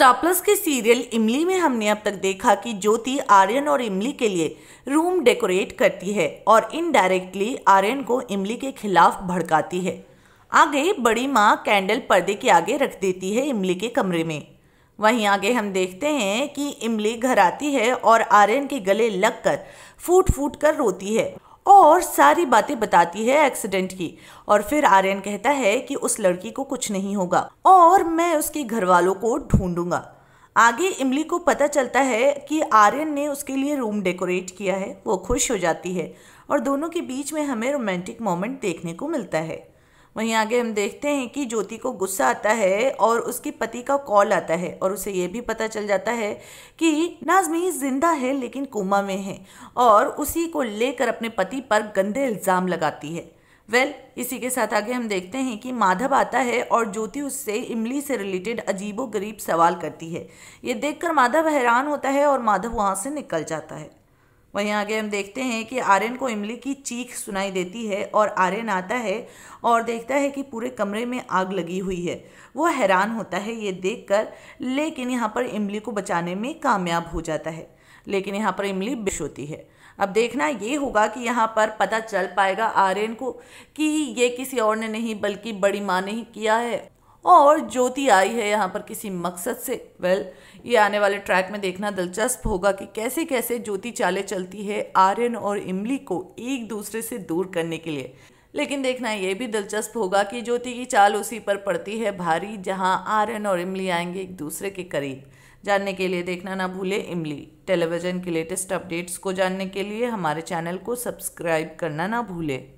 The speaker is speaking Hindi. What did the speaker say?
प्लस के सीरियल इमली में हमने अब तक देखा कि ज्योति आर्यन और इमली के लिए रूम डेकोरेट करती है और इनडायरेक्टली आर्यन को इमली के खिलाफ भड़काती है आगे बड़ी माँ कैंडल पर्दे के आगे रख देती है इमली के कमरे में वहीं आगे हम देखते हैं कि इमली घर आती है और आर्यन के गले लगकर फूट फूट कर रोती है और सारी बातें बताती है एक्सीडेंट की और फिर आर्यन कहता है कि उस लड़की को कुछ नहीं होगा और मैं उसके घर वालों को ढूंढूंगा आगे इमली को पता चलता है कि आर्यन ने उसके लिए रूम डेकोरेट किया है वो खुश हो जाती है और दोनों के बीच में हमें रोमांटिक मोमेंट देखने को मिलता है वहीं आगे हम देखते हैं कि ज्योति को गुस्सा आता है और उसके पति का कॉल आता है और उसे ये भी पता चल जाता है कि नाजमी जिंदा है लेकिन कोमा में है और उसी को लेकर अपने पति पर गंदे इल्ज़ाम लगाती है वेल well, इसी के साथ आगे हम देखते हैं कि माधव आता है और ज्योति उससे इमली से रिलेटेड अजीबो गरीब सवाल करती है ये देखकर माधव हैरान होता है और माधव वहाँ से निकल जाता है वहीं आगे हम देखते हैं कि आर्यन को इमली की चीख सुनाई देती है और आर्यन आता है और देखता है कि पूरे कमरे में आग लगी हुई है वो हैरान होता है ये देखकर लेकिन यहाँ पर इमली को बचाने में कामयाब हो जाता है लेकिन यहाँ पर इमली बिश होती है अब देखना ये होगा कि यहाँ पर पता चल पाएगा आर्यन को कि ये किसी और ने नहीं बल्कि बड़ी माँ ने ही किया है और ज्योति आई है यहाँ पर किसी मकसद से वेल ये आने वाले ट्रैक में देखना दिलचस्प होगा कि कैसे कैसे ज्योति चाले चलती है आर्यन और इमली को एक दूसरे से दूर करने के लिए लेकिन देखना ये भी दिलचस्प होगा कि ज्योति की चाल उसी पर पड़ती है भारी जहां आर्यन और इमली आएंगे एक दूसरे के करीब जानने के लिए देखना ना भूले इमली टेलीविज़न के लेटेस्ट अपडेट्स को जानने के लिए हमारे चैनल को सब्सक्राइब करना ना भूले